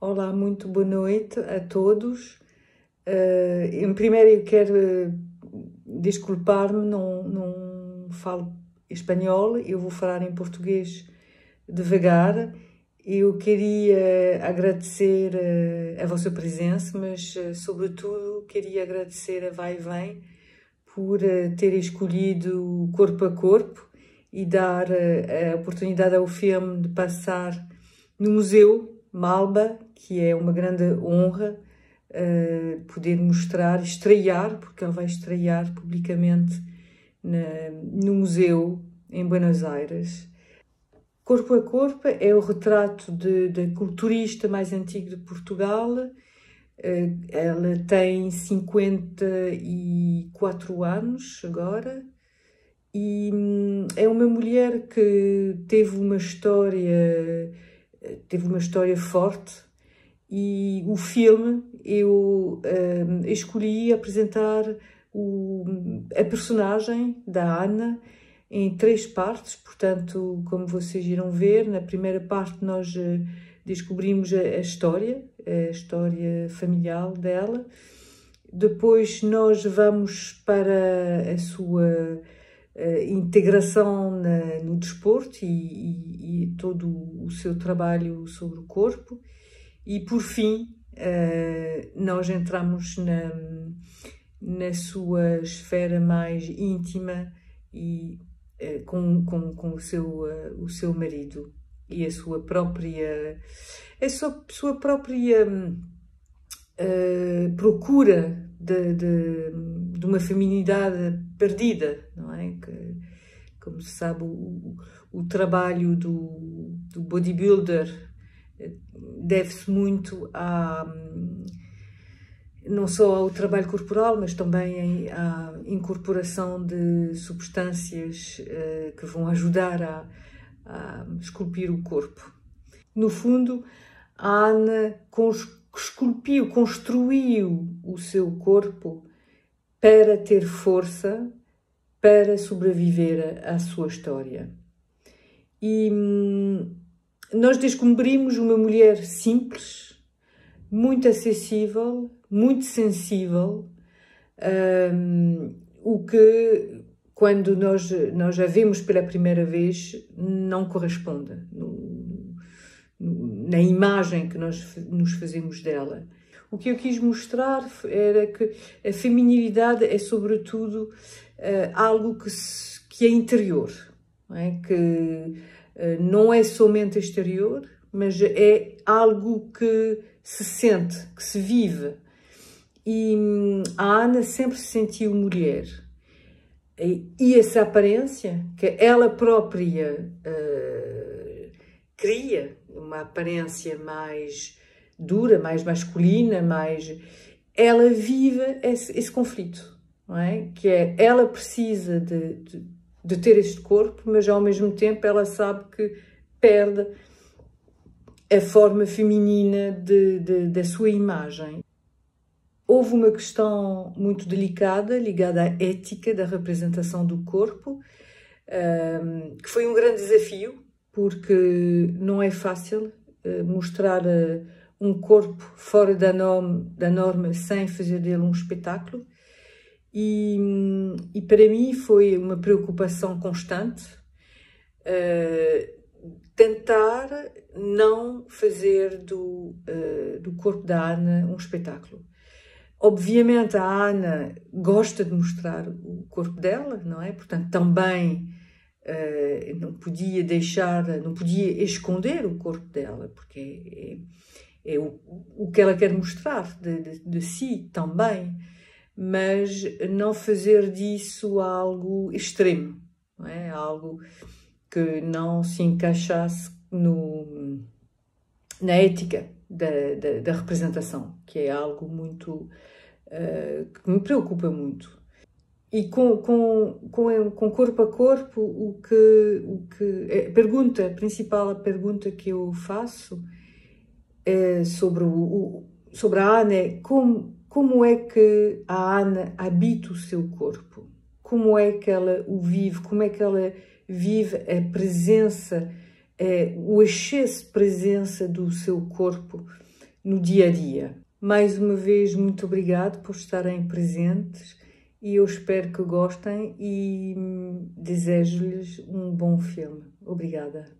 Olá, muito boa noite a todos. Uh, em primeiro, eu quero uh, desculpar-me, não, não falo espanhol, eu vou falar em português devagar. Eu queria agradecer uh, a vossa presença, mas, sobretudo, queria agradecer a Vai e Vem por ter escolhido Corpo a Corpo e dar a oportunidade ao filme de passar no museu Malba, que é uma grande honra uh, poder mostrar, estrear, porque ela vai estrear publicamente na, no museu em Buenos Aires. Corpo a Corpo é o retrato da culturista mais antiga de Portugal. Eh, ela tem 54 anos agora e hum, é uma mulher que teve uma história teve uma história forte e o filme eu um, escolhi apresentar o, a personagem da Ana em três partes, portanto, como vocês irão ver, na primeira parte nós eh, descobrimos a, a história, a história familiar dela. Depois nós vamos para a sua eh, integração na, no desporto e, e, e, todo o seu trabalho sobre o corpo. E por fim, eh, nós entramos na, na sua esfera mais íntima e eh, com, com, com o, seu, o seu marido e a sua própria a sua, sua própria uh, procura de, de, de, uma feminidade perdida é? como se sabe, o, o trabalho do, do bodybuilder eh, deve-se muito a não só ao trabalho corporal, mas também à incorporação de substâncias eh, que vão ajudar a, a esculpir o corpo. No fundo, a Ana esculpiu, construiu o seu corpo para ter força para sobreviver à sua história. E hum, nós descobrimos uma mulher simples, muito acessível, muito sensível, hum, o que quando nós, nós a vemos pela primeira vez não corresponde no, no, na imagem que nós nos fazemos dela. O que eu quis mostrar era que a feminilidade é, sobretudo, eh, algo que, se, que é interior, não é? que eh, não é somente exterior, mas é algo que se sente, que se vive. E hum, a Ana sempre se sentiu mulher. E essa aparência que ela própria uh, cria, uma aparência mais dura, mais masculina, mais. Ela vive esse, esse conflito, não é? Que é, ela precisa de, de, de, ter este corpo, mas ao mesmo tempo ela sabe que perde a forma feminina de, de, da sua imagem. Houve uma questão muito delicada ligada à ética da representação do corpo, um, que foi um grande desafio, porque não é fácil eh, mostrar um corpo fora da norma, da norma sem fazer dele um espetáculo. E, e para mim foi uma preocupação constante uh, tentar não fazer do, uh, do corpo da Ana um espetáculo. Obviamente a Ana gosta de mostrar o corpo dela, não é? Portanto, também eh, não podia deixar, não podia esconder o corpo dela, porque é, é, o, o que ela quer mostrar de, de, de si também, mas não fazer disso algo extremo, é? algo que não se encaixasse no, na ética da, da, da representação, que é algo muito uh, que me preocupa muito e com, com, com, com, corpo a corpo, o que, o que a pergunta principal, a pergunta que eu faço é sobre, o, sobre a Ana é como, como é que a Ana habita o seu corpo? Como é que ela o vive? Como é que ela vive a presença, é, o excesso de presença do seu corpo no dia a dia? Mais uma vez, muito obrigado por estarem presentes e eu espero que gostem e hum, desejo-lhes um bom filme. Obrigada.